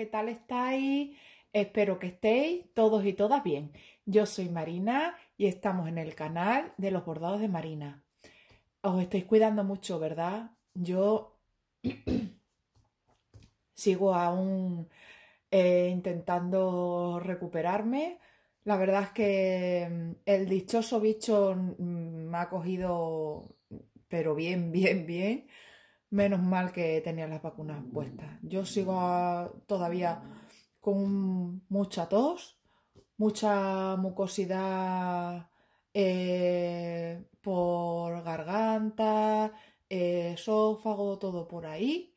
¿qué tal estáis? Espero que estéis todos y todas bien. Yo soy Marina y estamos en el canal de los bordados de Marina. Os estáis cuidando mucho, ¿verdad? Yo sigo aún eh, intentando recuperarme. La verdad es que mm, el dichoso bicho mm, me ha cogido, pero bien, bien, bien menos mal que tenía las vacunas puestas. Yo sigo todavía con mucha tos, mucha mucosidad eh, por garganta, eh, esófago, todo por ahí.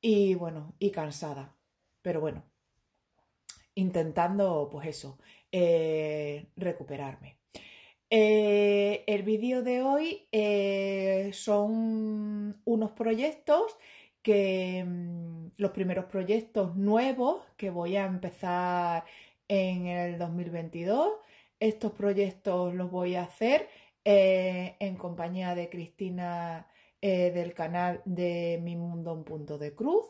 Y bueno, y cansada. Pero bueno, intentando pues eso, eh, recuperarme. Eh, el vídeo de hoy eh, son unos proyectos que mm, los primeros proyectos nuevos que voy a empezar en el 2022. Estos proyectos los voy a hacer eh, en compañía de Cristina del canal de Mi Mundo Un Punto de Cruz.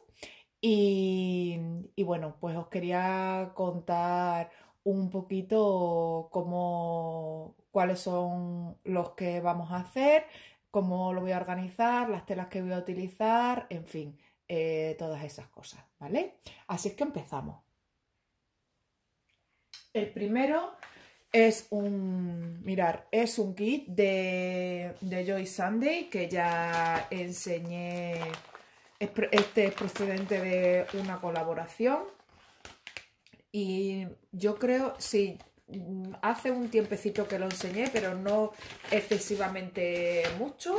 y bueno, pues os quería contar un poquito cómo, cuáles son los que vamos a hacer, cómo lo voy a organizar, las telas que voy a utilizar, en fin, eh, todas esas cosas, ¿vale? Así es que empezamos. El primero es un, mirar, es un kit de, de Joy Sunday que ya enseñé, este es procedente de una colaboración y yo creo, sí, hace un tiempecito que lo enseñé, pero no excesivamente mucho.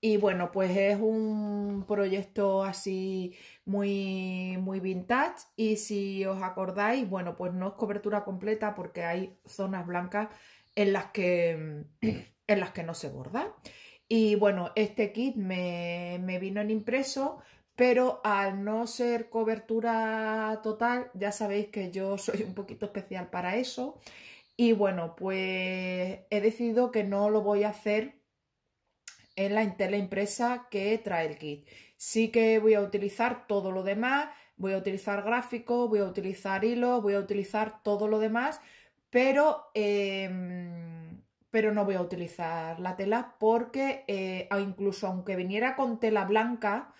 Y bueno, pues es un proyecto así muy, muy vintage. Y si os acordáis, bueno, pues no es cobertura completa porque hay zonas blancas en las que, en las que no se borda. Y bueno, este kit me, me vino en impreso, pero al no ser cobertura total, ya sabéis que yo soy un poquito especial para eso. Y bueno, pues he decidido que no lo voy a hacer en la tela impresa que trae el kit. Sí que voy a utilizar todo lo demás, voy a utilizar gráfico, voy a utilizar hilo, voy a utilizar todo lo demás, pero, em, pero no voy a utilizar la tela porque eh, incluso aunque viniera con tela blanca,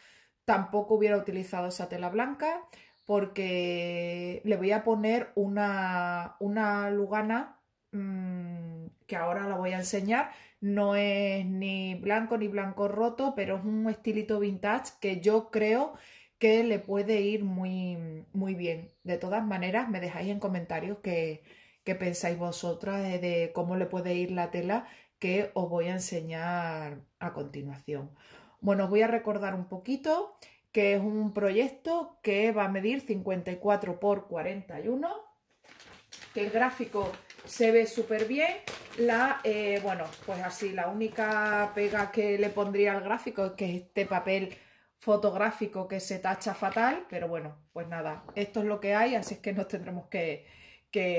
Tampoco hubiera utilizado esa tela blanca porque le voy a poner una, lugana mm, que ahora la voy a enseñar. No es ni blanco ni blanco roto, pero es un estilito vintage que yo creo que le puede ir muy, muy bien. De todas maneras, me dejáis en comentarios qué, pensáis vosotras de cómo le puede ir la tela que os voy a enseñar a continuación. Bueno, os voy a recordar un poquito que es un proyecto que va a medir 54 por 41, que el gráfico se ve súper bien. La, eh, bueno, pues así, la única pega que le pondría al gráfico es que este papel fotográfico que se tacha fatal, pero bueno, pues nada, esto es lo que hay, así es que nos tendremos que,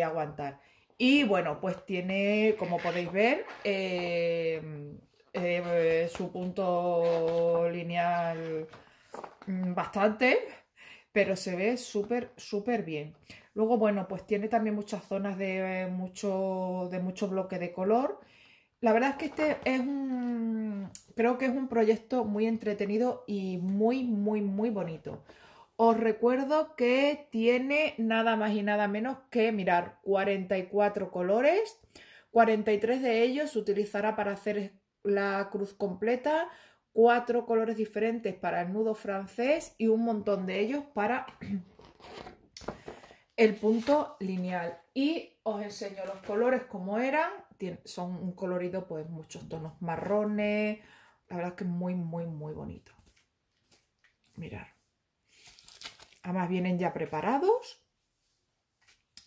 aguantar. Y bueno, pues tiene, como podéis ver, eh, eh, su punto lineal mm, bastante, pero se ve súper, súper bien. Luego, bueno, pues tiene también muchas zonas de eh, mucho, de mucho bloque de color. La verdad es que este es un, creo que es un proyecto muy entretenido y muy, muy, muy bonito. Os recuerdo que tiene nada más y nada menos que, mirar, 44 colores. 43 de ellos se utilizará para hacer la cruz completa, cuatro colores diferentes para el nudo francés y un montón de ellos para el punto lineal. Y os enseño los colores como eran. son un colorido, pues muchos tonos marrones. La verdad es que es muy, muy, muy bonito. Mirad. Además vienen ya preparados.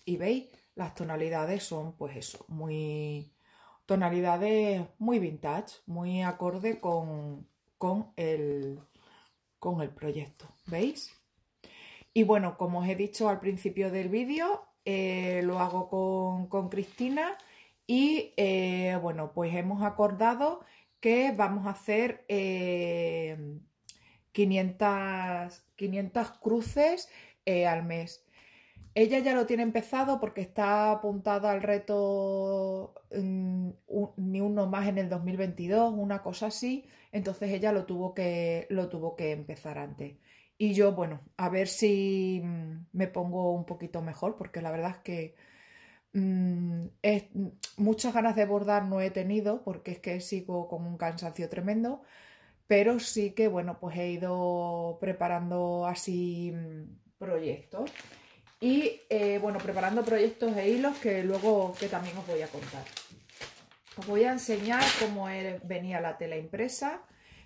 Y veis, las tonalidades son pues eso, muy tonalidades muy vintage, muy acorde con, con, el, con el proyecto, ¿veis? Y bueno, como os he dicho al principio del vídeo, eh, lo hago con, con Cristina y eh, bueno, pues hemos acordado que vamos a hacer 500, eh, 500 cruces al mes. Ella ya lo tiene empezado porque está apuntada al reto mm, ni uno más en el 2022, una cosa así. Entonces ella lo tuvo que, lo tuvo que empezar antes. Y yo, bueno, a ver si mm, me pongo un poquito mejor, porque la verdad es que mm, muchas ganas de bordar no he tenido, porque es que sigo con un cansancio tremendo, pero sí que, bueno, pues he ido preparando así proyectos. Y eh, bueno, preparando proyectos e hilos que luego que también os voy a contar. Os voy a enseñar cómo venía la tela impresa.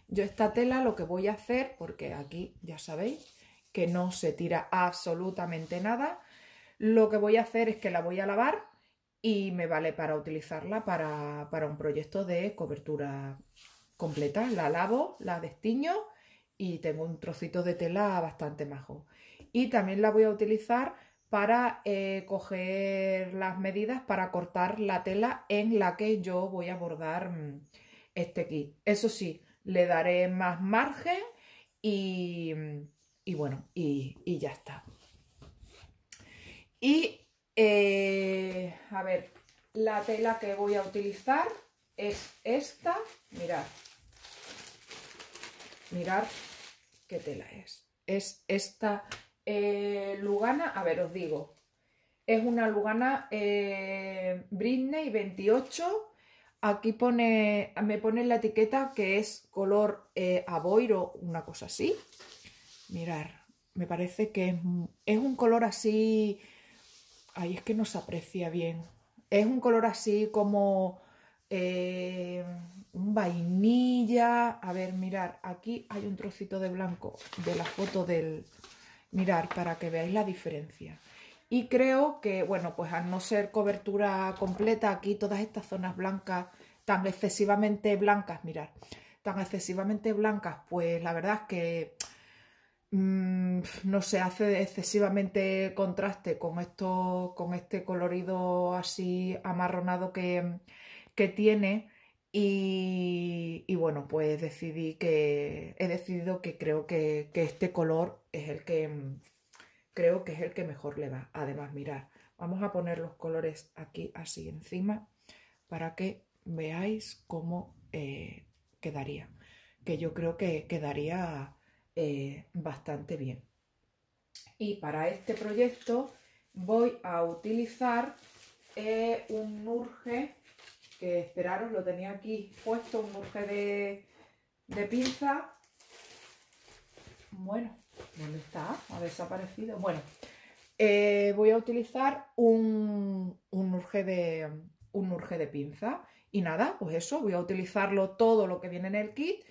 Yo esta tela lo que voy a hacer, porque aquí ya sabéis que no se tira absolutamente nada, lo que voy a hacer es que la voy a lavar y me vale para utilizarla para, para un proyecto de cobertura completa. La lavo, la destiño y tengo un trocito de tela bastante majo y también la voy a utilizar para eh, coger las medidas para cortar la tela en la que yo voy a bordar mm, este kit. Eso sí, le daré más margen y, mm, bueno, y, ya está. Y eh, a ver, la tela que voy a utilizar es esta, mirad, mirad qué tela es. Es esta eh, Lugana, a ver, os digo, es una Lugana eh, Britney 28. Aquí pone, me pone la etiqueta que es color eh, aboiro, una cosa así. Mirar, me parece que es, un color así... Ay, es que no se aprecia bien. Es un color así como eh, un vainilla. A ver, mirar, aquí hay un trocito de blanco de la foto del, Mirar para que veáis la diferencia. Y creo que, bueno, pues al no ser cobertura completa aquí, todas estas zonas blancas, tan excesivamente blancas, mirar, tan excesivamente blancas, pues la verdad es que mm, no se hace excesivamente contraste con, esto, con este colorido así amarronado que tiene y, bueno, pues decidí que he decidido que creo que, este color es el que mm, creo que es el que mejor le va. Además, mirar, vamos a poner los colores aquí así encima para que veáis cómo eh, quedaría. Que yo creo que quedaría eh, bastante bien. Y para este proyecto voy a utilizar eh, un urge que esperaros, lo tenía aquí puesto, un urge de, pinza. Bueno, ¿dónde está? Ha desaparecido. Bueno, eh, voy a utilizar un, un, urge de, un urge de pinza. Y nada, pues eso, voy a utilizarlo todo lo que viene en el kit,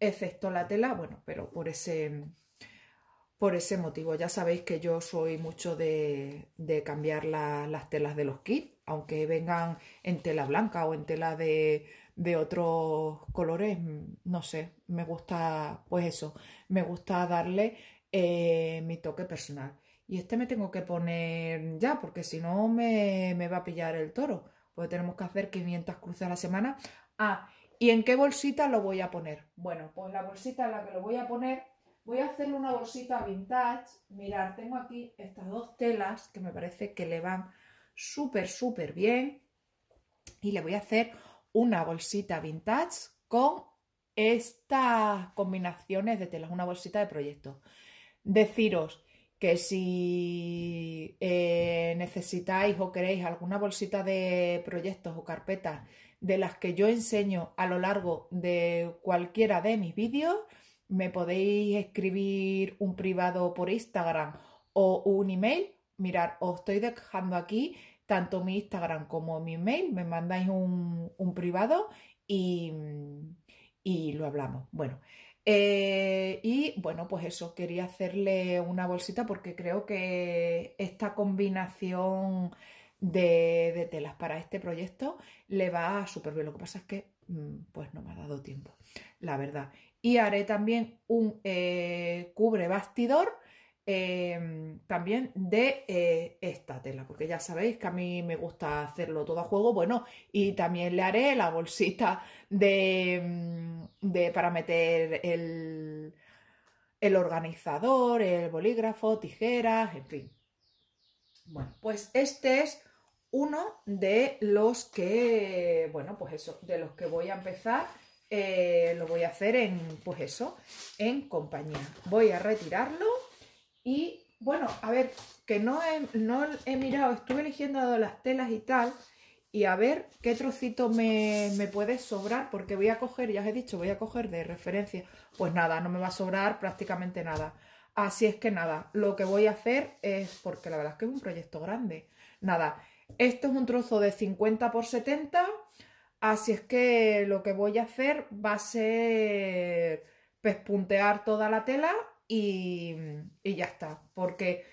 excepto la tela, bueno, pero por ese, por ese motivo. Ya sabéis que yo soy mucho de, cambiar las telas de los kits, aunque vengan en tela blanca o en tela de, otros colores, no sé, me gusta, pues eso, me gusta darle eh, mi toque personal. Y este me tengo que poner ya, porque si no me, me va a pillar el toro. Pues tenemos que hacer 500 cruces a la semana. Ah, ¿y en qué bolsita lo voy a poner? Bueno, pues la bolsita en la que lo voy a poner voy a hacerle una bolsita vintage. Mirar, tengo aquí estas dos telas que me parece que le van súper, súper bien. Y le voy a hacer una bolsita vintage con estas combinaciones de telas, una bolsita de proyectos. Deciros que si eh, necesitáis o queréis alguna bolsita de proyectos o carpetas de las que yo enseño a lo largo de cualquiera de mis vídeos, me podéis escribir un privado por Instagram o un email. Mirar, os estoy dejando aquí tanto mi Instagram como mi email. Me mandáis un, privado y, lo hablamos. Bueno, eh, y bueno, pues eso, quería hacerle una bolsita porque creo que esta combinación de, telas para este proyecto le va súper bien. Lo que pasa es que mm, pues no me ha dado tiempo, la verdad y haré también un eh, cubre bastidor em, también de eh, esta tela, porque ya sabéis que a mí me gusta hacerlo todo a juego, bueno, y también le haré la bolsita mm, de, para meter el, el organizador, el bolígrafo, tijeras, en fin. Bueno, pues este es uno de los que, bueno, pues eso, de los que voy a empezar eh, lo voy a hacer en, pues eso, en compañía. Voy a retirarlo y, bueno, a ver, que no he, no he mirado, estuve eligiendo las telas y tal, y a ver qué trocito me, me, puede sobrar, porque voy a coger, ya os he dicho, voy a coger de referencia, pues nada, no me va a sobrar prácticamente nada. Así es que nada, lo que voy a hacer es, porque la verdad es que es un proyecto grande, nada, esto es un trozo de 50 por 70 Así es que lo que voy a hacer va a ser pespuntear toda la tela y, ya está. Porque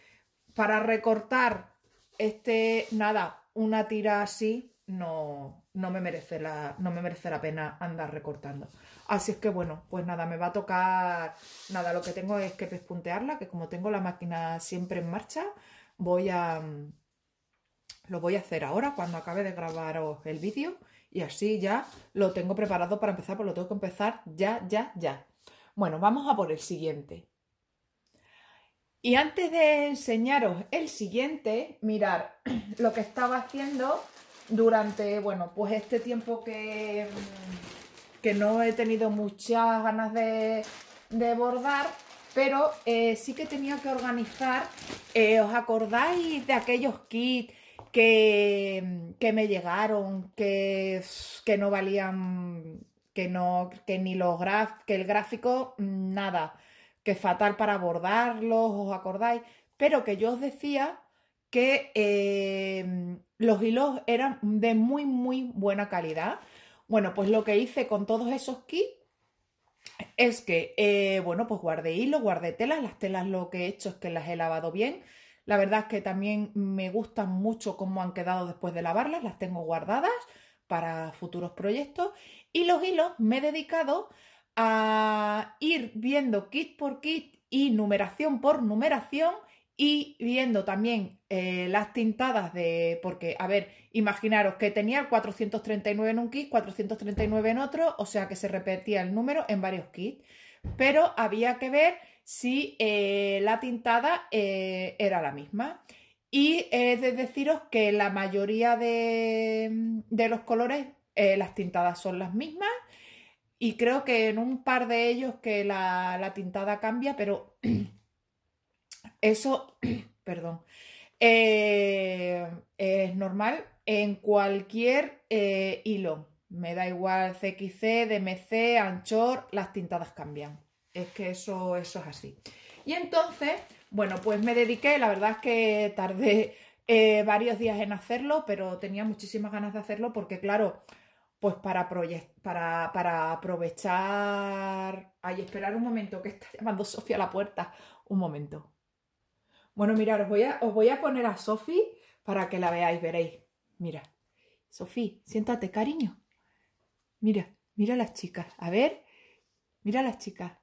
para recortar este, nada, una tira así no, no, me merece la, no me merece la pena andar recortando. Así es que bueno, pues nada, me va a tocar, nada, lo que tengo es que pespuntearla, que como tengo la máquina siempre en marcha, voy a, lo voy a hacer ahora cuando acabe de grabaros el vídeo y así ya lo tengo preparado para empezar, pues lo tengo que empezar ya, ya, ya. Bueno, vamos a por el siguiente. Y antes de enseñaros el siguiente, mirar lo que estaba haciendo durante, bueno, pues este tiempo que, mm, que no he tenido muchas ganas de, bordar, pero eh, sí que tenía que organizar, eh, ¿os acordáis de aquellos kits que, que me llegaron, que, que no valían, que no, que ni los graf, que el gráfico, nada, que fatal para abordarlos, os acordáis, pero que yo os decía que eh, los hilos eran de muy, muy buena calidad. Bueno, pues lo que hice con todos esos kits es que, eh, bueno, pues guardé hilos, guardé telas, las telas lo que he hecho es que las he lavado bien, la verdad es que también me gustan mucho cómo han quedado después de lavarlas, las tengo guardadas para futuros proyectos. Y los hilos me he dedicado a ir viendo kit por kit y numeración por numeración y viendo también eh, las tintadas de, porque, a ver, imaginaros que tenía 439 en un kit, 439 en otro, o sea que se repetía el número en varios kits, pero había que ver si eh, la tintada eh, era la misma. Y he de deciros que la mayoría de, mm, los colores, eh, las tintadas son las mismas. Y creo que en un par de ellos que la, la tintada cambia, pero eso, perdón, es normal en cualquier hilo. Me da igual CXC, DMC, Anchor, las tintadas cambian. Es que eso, eso es así. Y entonces, bueno, pues me dediqué, la verdad es que tardé eh, varios días en hacerlo, pero tenía muchísimas ganas de hacerlo porque, claro, pues para, para, para aprovechar... Ay, esperar un momento, que está llamando Sofía a la puerta. Un momento. Bueno, mira os voy a, os voy a poner a Sofi para que la veáis, veréis. Mira, Sofi, siéntate, cariño. Mira, mira a las chicas. A ver, mira a las chicas.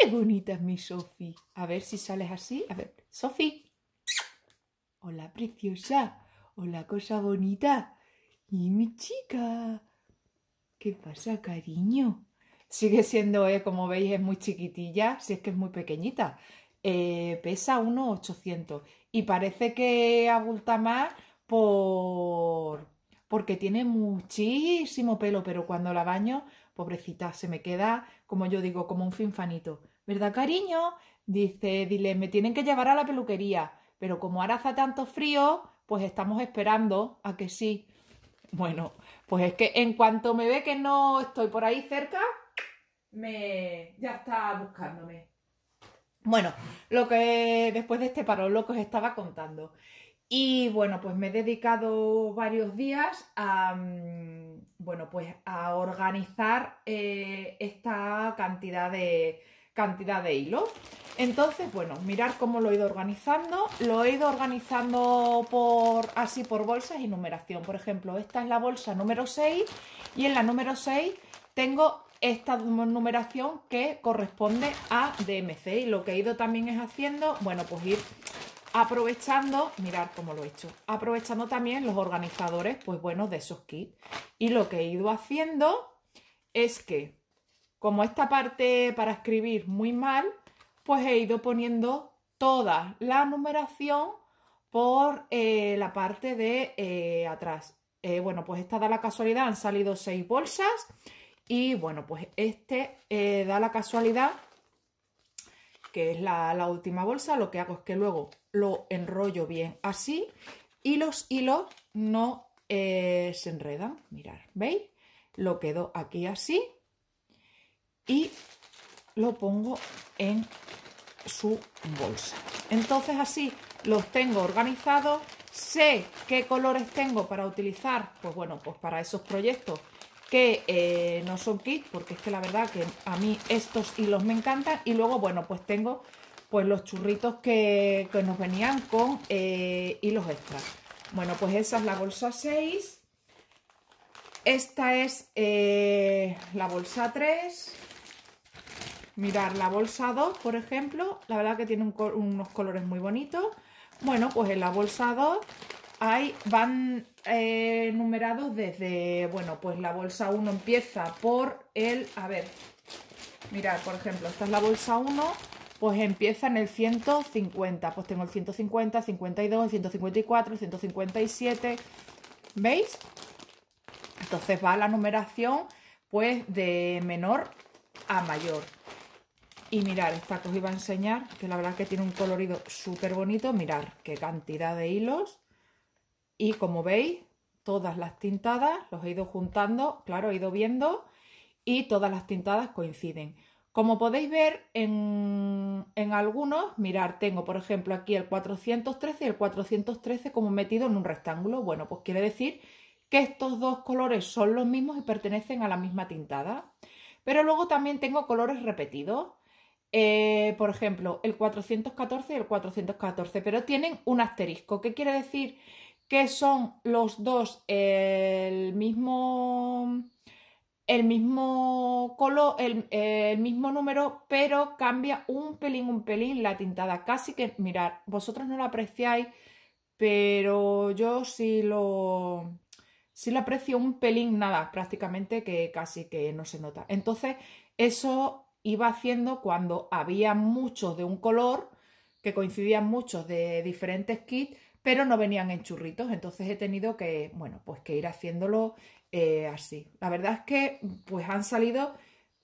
¡Qué bonita es mi Sofi! A ver si sales así. A ver, Sofi. Hola, preciosa. Hola, cosa bonita. Y mi chica. ¿Qué pasa, cariño? Sigue siendo, eh, como veis, es muy chiquitilla, si es que es muy pequeñita. Eh, pesa 1,800. y parece que abulta más por porque tiene muchísimo pelo, pero cuando la baño Pobrecita, se me queda, como yo digo, como un finfanito. ¿Verdad, cariño? Dice, dile, me tienen que llevar a la peluquería, pero como ahora hace tanto frío, pues estamos esperando a que sí. Bueno, pues es que en cuanto me ve que no estoy por ahí cerca, me ya está buscándome. Bueno, lo que después de este paro, lo que os estaba contando. Y bueno, pues me he dedicado varios días a, mm, bueno, pues a organizar eh, esta cantidad de, cantidad de hilos. Entonces, bueno, mirar cómo lo he ido organizando. Lo he ido organizando por así por bolsas y numeración. Por ejemplo, esta es la bolsa número 6 y en la número 6 tengo esta numeración que corresponde a DMC y lo que he ido también es haciendo, bueno, pues ir Aprovechando, mirar cómo lo he hecho, aprovechando también los organizadores, pues bueno, de esos kits. Y lo que he ido haciendo es que, como esta parte para escribir muy mal, pues he ido poniendo toda la numeración por eh, la parte de eh, atrás. Eh, bueno, pues esta da la casualidad, han salido seis bolsas y bueno, pues este da la casualidad que es la, última bolsa, lo que hago es que luego lo enrollo bien así y los hilos no eh, se enredan. Mirad, ¿veis? Lo quedo aquí así y lo pongo en su bolsa. Entonces así los tengo organizados, sé qué colores tengo para utilizar, pues bueno, pues para esos proyectos que eh, no son kits porque es que la verdad que a mí estos hilos me encantan. Y luego, bueno, pues tengo pues los churritos que, nos venían con eh, hilos extras. Bueno, pues esa es la bolsa 6. Esta es eh, la bolsa 3. Mirar la bolsa 2, por ejemplo. La verdad que tiene unos colores muy bonitos. Bueno, pues en la bolsa 2 hay, van eh, numerados desde, bueno, pues la bolsa 1 empieza por el, a ver, mirad, por ejemplo, esta es la bolsa 1, pues empieza en el 150, pues tengo el 150, 52, 154, 157, ¿veis? Entonces va la numeración, pues, de menor a mayor. Y mirar, esta que os iba a enseñar, que la verdad es que tiene un colorido súper bonito. Mirar qué cantidad de hilos. Y como veis, todas las tintadas los he ido juntando, claro, he ido viendo y todas las tintadas coinciden. Como podéis ver en, en algunos, mirar, tengo por ejemplo aquí el 413 y el 413 como metido en un rectángulo. Bueno, pues quiere decir que estos dos colores son los mismos y pertenecen a la misma tintada. Pero luego también tengo colores repetidos. Eh, por ejemplo, el 414 y el 414, pero tienen un asterisco. ¿Qué quiere decir? que son los dos el mismo, el mismo color, el, mismo número, pero cambia un pelín, un pelín la tintada. Casi que, mirad, vosotros no lo apreciáis, pero yo sí lo, sí lo aprecio un pelín, nada, prácticamente que casi que no se nota. Entonces, eso iba haciendo cuando había muchos de un color, que coincidían muchos de diferentes kits, pero no venían en churritos, entonces he tenido que, bueno, pues que ir haciéndolo eh, así. La verdad es que pues han salido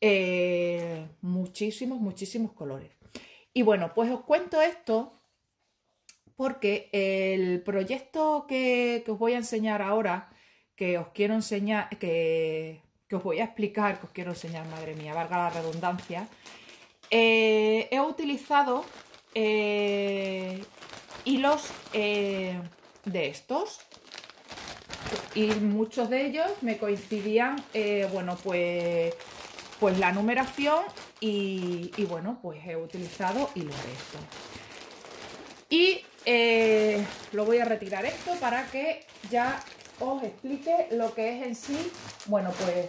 eh, muchísimos, muchísimos colores. Y bueno, pues os cuento esto porque el proyecto que, os voy a enseñar ahora, que os quiero enseñar, que, os voy a explicar, que os quiero enseñar, madre mía, valga la redundancia, eh, he utilizado hilos eh, de estos y muchos de ellos me coincidían, eh, bueno, pues, pues la numeración y, bueno, pues he utilizado hilo de estos Y eh, lo voy a retirar esto para que ya os explique lo que es en sí, bueno, pues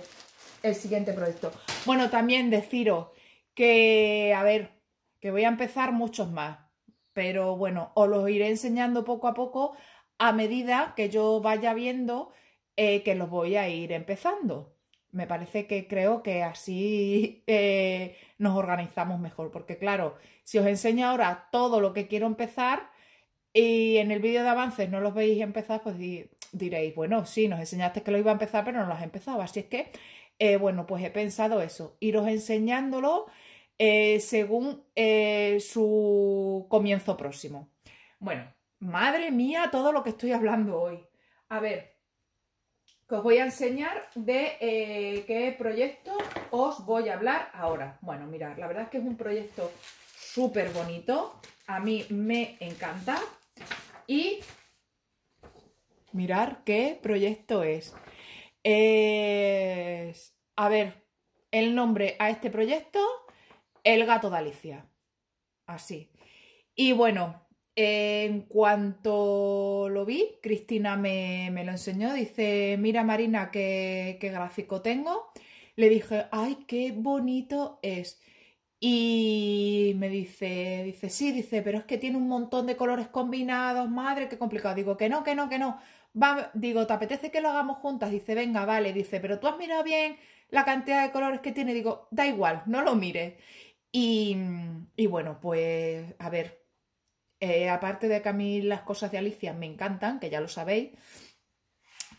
el siguiente proyecto. Bueno, también deciros que, a ver, que voy a empezar muchos más pero bueno, os los iré enseñando poco a poco a medida que yo vaya viendo eh, que los voy a ir empezando. Me parece que creo que así eh, nos organizamos mejor, porque claro, si os enseño ahora todo lo que quiero empezar y en el vídeo de avances no los veis empezar, pues diréis, bueno, sí, nos enseñaste que lo iba a empezar, pero no lo has empezado. Así es que, eh, bueno, pues he pensado eso, iros enseñándolo eh, según eh, su comienzo próximo. Bueno, madre mía, todo lo que estoy hablando hoy. A ver, que os voy a enseñar de eh, qué proyecto os voy a hablar ahora. Bueno, mirad, la verdad es que es un proyecto súper bonito. A mí me encanta. Y mirar qué proyecto es. es. A ver, el nombre a este proyecto el gato de Alicia. Así. Y bueno, en cuanto lo vi, Cristina me, lo enseñó. Dice, mira Marina, qué, gráfico tengo. Le dije, ay, qué bonito es. Y me dice, dice, sí, dice, pero es que tiene un montón de colores combinados, madre, qué complicado. Digo, que no, que no, que no. digo, ¿te apetece que lo hagamos juntas? Dice, venga, vale, dice, pero tú has mirado bien la cantidad de colores que tiene. Digo, da igual, no lo mires. Mm, y, bueno, pues a ver, eh, aparte de que a mí las cosas de Alicia me encantan, que ya lo sabéis,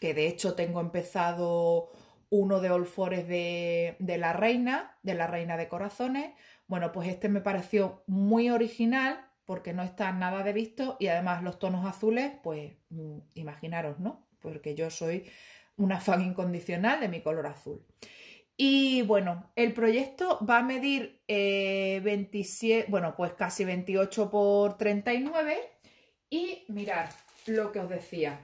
que de hecho tengo empezado uno de Olfores de, de la Reina, de la Reina de Corazones. Bueno, pues este me pareció muy original porque no está nada de visto y además los tonos azules, pues mm, imaginaros, ¿no? Porque yo soy una fan incondicional de mi color azul. Y bueno, el proyecto va a medir 27, eh, bueno, pues casi 28 por 39. Y mirar lo que os decía.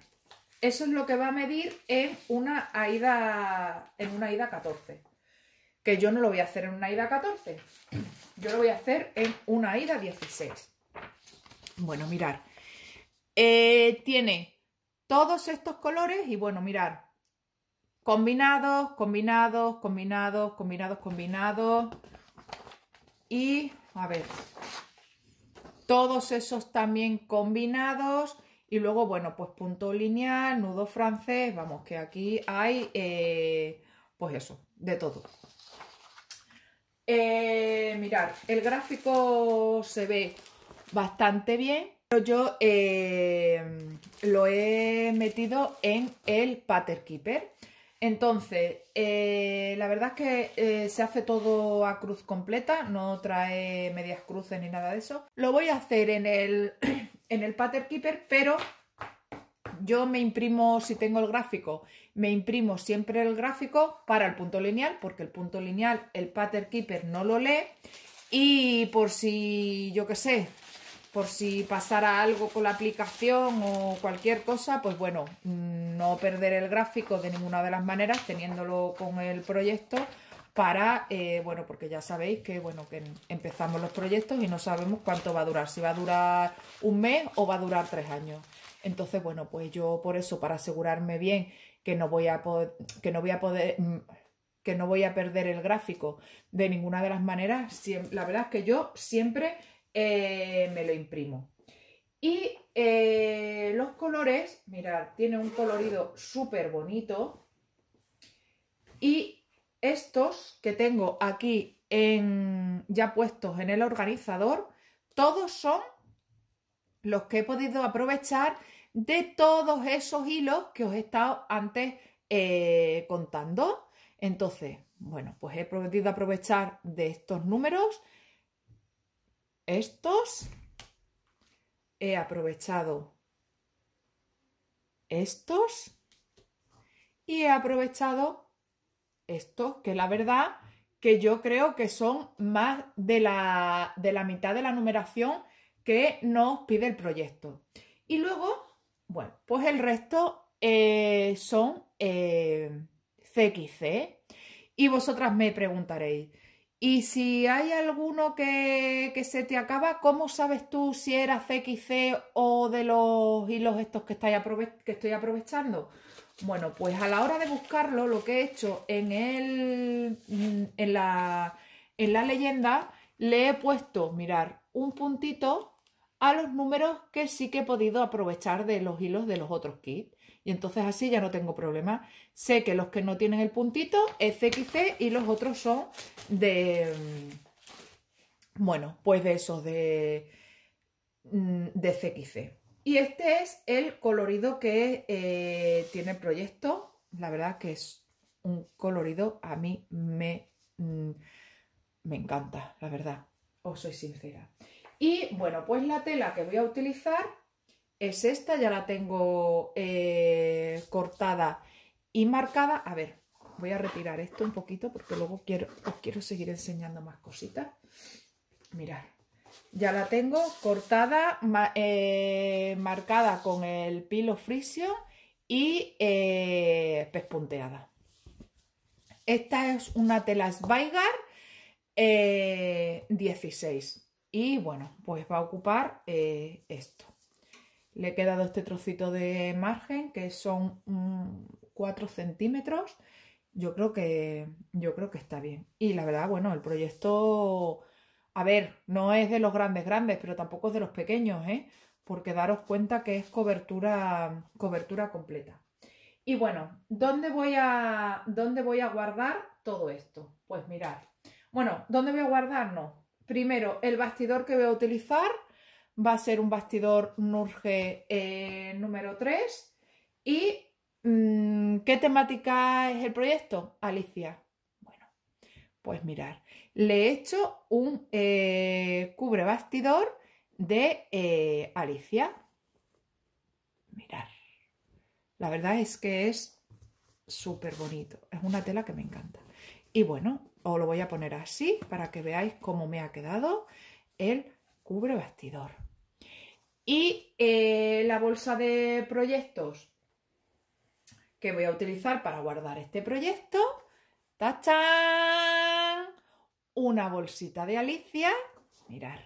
Eso es lo que va a medir en una ida en una ida 14. Que yo no lo voy a hacer en una ida 14. Yo lo voy a hacer en una ida 16. Bueno, mirar. Eh, tiene todos estos colores y bueno, mirar combinados, combinados, combinados, combinados, combinados. Y, a ver, todos esos también combinados. Y luego, bueno, pues punto lineal, nudo francés, vamos, que aquí hay, eh, pues eso, de todo. Eh, mirad, el gráfico se ve bastante bien, pero yo eh, lo he metido en el Pattern Keeper. Entonces, eh, la verdad es que eh, se hace todo a cruz completa, no trae medias cruces ni nada de eso. Lo voy a hacer en el, en el Pattern Keeper, pero yo me imprimo, si tengo el gráfico, me imprimo siempre el gráfico para el punto lineal, porque el punto lineal, el Pattern Keeper no lo lee. Y por si, yo qué sé, por si pasara algo con la aplicación o cualquier cosa, pues bueno perder el gráfico de ninguna de las maneras, teniéndolo con el proyecto para, eh, bueno, porque ya sabéis que, bueno, que empezamos los proyectos y no sabemos cuánto va a durar, si va a durar un mes o va a durar tres años. Entonces, bueno, pues yo por eso, para asegurarme bien que no voy a, poder que no voy a poder mm, que no voy a perder el gráfico de ninguna de las maneras, la verdad es que yo siempre eh, me lo imprimo. Y eh, los colores, mirad, tiene un colorido súper bonito. Y estos que tengo aquí en, ya puestos en el organizador, todos son los que he podido aprovechar de todos esos hilos que os he estado antes eh, contando. Entonces, bueno, pues he podido aprovechar de estos números, estos, he aprovechado estos y he aprovechado estos, que la verdad que yo creo que son más de la, de la mitad de la numeración que nos pide el proyecto. Y luego, bueno, pues el resto eh, son CXC. Eh, y vosotras me preguntaréis, y si hay alguno que, se te acaba, ¿cómo sabes tú si era CXC o de los hilos estos que, que estoy aprovechando? Bueno, pues a la hora de buscarlo, lo que he hecho en, el, mm, en, la, en la leyenda, le he puesto, mirar, un puntito a los números que sí que he podido aprovechar de los hilos de los otros kits. Y entonces así ya no tengo problema. Sé que los que no tienen el puntito es CXC y los otros son de... Mm, bueno, pues de esos de, mm, de CXC. Y este es el colorido que eh, tiene el proyecto. La verdad que es un colorido a mí me, mm, me encanta, la verdad. Os soy sincera. Y bueno, pues la tela que voy a utilizar es esta, ya la tengo eh, cortada y marcada. A ver, voy a retirar esto un poquito porque luego quiero, os quiero seguir enseñando más cositas. Mirad, ya la tengo cortada, eh, marcada con el pilo frisio y eh, pespunteada. Esta es una tela Sveigar 16 y bueno, pues va a ocupar esto. Le he quedado este trocito de margen que son 4 mm, centímetros. Yo creo, que, yo creo que está bien. Y la verdad, bueno, el proyecto, a ver, no es de los grandes grandes, pero tampoco es de los pequeños, ¿eh? Porque daros cuenta que es cobertura, cobertura completa. Y bueno, ¿dónde voy, a, ¿dónde voy a guardar todo esto? Pues mirad. Bueno, ¿dónde voy a guardarnos? Primero, el bastidor que voy a utilizar, va a ser un bastidor Nurge eh, número 3. ¿Y mm, qué temática es el proyecto? Alicia. Bueno, pues mirar, le he hecho un eh, cubre bastidor de eh, Alicia. Mirar, la verdad es que es súper bonito, es una tela que me encanta. Y bueno, os lo voy a poner así para que veáis cómo me ha quedado el cubre bastidor. Y eh, la bolsa de proyectos que voy a utilizar para guardar este proyecto. tachan Una bolsita de Alicia. Mirar.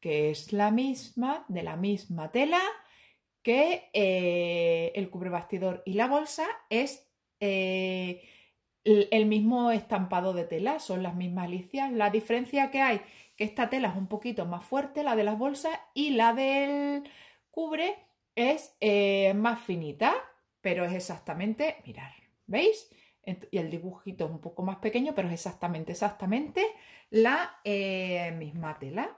Que es la misma, de la misma tela que eh, el cubrebastidor y la bolsa es eh, el, el mismo estampado de tela, son las mismas alicias. La diferencia que hay que esta tela es un poquito más fuerte, la de las bolsas, y la del cubre es eh, más finita, pero es exactamente, mirar, ¿veis? Y el dibujito es un poco más pequeño, pero es exactamente, exactamente la eh, misma tela.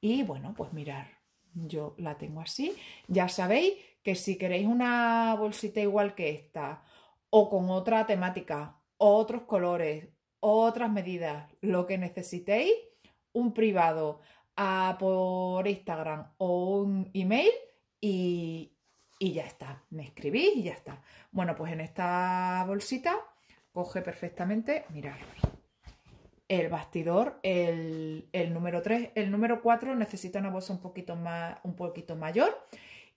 Y bueno, pues mirar, yo la tengo así. Ya sabéis que si queréis una bolsita igual que esta, o con otra temática, otros colores, otras medidas, lo que necesitéis, un privado a por Instagram o un email y, y ya está. Me escribís y ya está. Bueno, pues en esta bolsita coge perfectamente, mirad, el bastidor, el, número 3, el número 4 necesita una bolsa un poquito, más, un poquito mayor.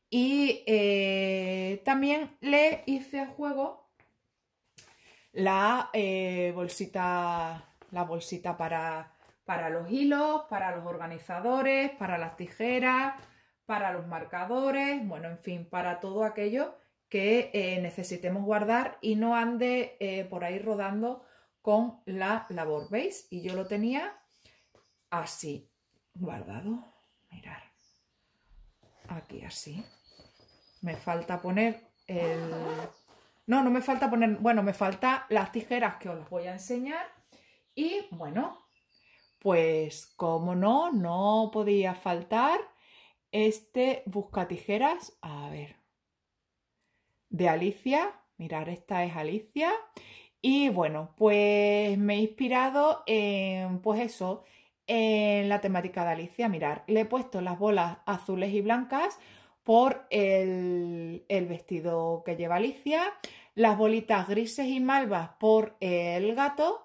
Y eh, también le hice a juego la eh, bolsita, la bolsita para para los hilos, para los organizadores, para las tijeras, para los marcadores, bueno, en fin, para todo aquello que eh, necesitemos guardar y no ande eh, por ahí rodando con la labor. ¿Veis? Y yo lo tenía así, guardado. Mirar. Aquí así. Me falta poner el... No, no me falta poner... Bueno, me falta las tijeras que os las voy a enseñar. Y bueno, pues como no, no podía faltar este busca tijeras, a ver, de Alicia, mirar, esta es Alicia, y bueno, pues me he inspirado en, pues eso, en la temática de Alicia, mirar, le he puesto las bolas azules y blancas por el, el vestido que lleva Alicia, las bolitas grises y malvas por el gato,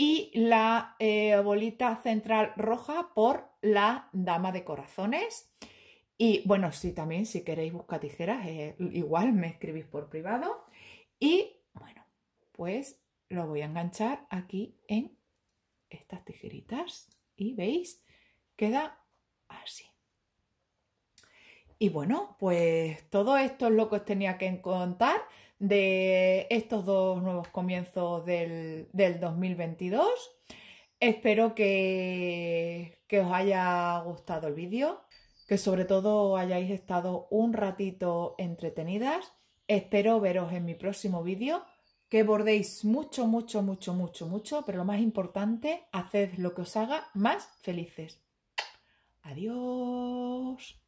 y la eh, bolita central roja por la dama de corazones. Y bueno, si también si queréis buscar tijeras, eh, igual me escribís por privado. Y bueno, pues lo voy a enganchar aquí en estas tijeritas. Y veis, queda así. Y bueno, pues todo esto es lo que os tenía que contar de estos dos nuevos comienzos del, del 2022. Espero que, que os haya gustado el vídeo, que sobre todo hayáis estado un ratito entretenidas. Espero veros en mi próximo vídeo, que bordéis mucho, mucho, mucho, mucho, mucho, pero lo más importante, haced lo que os haga más felices. Adiós.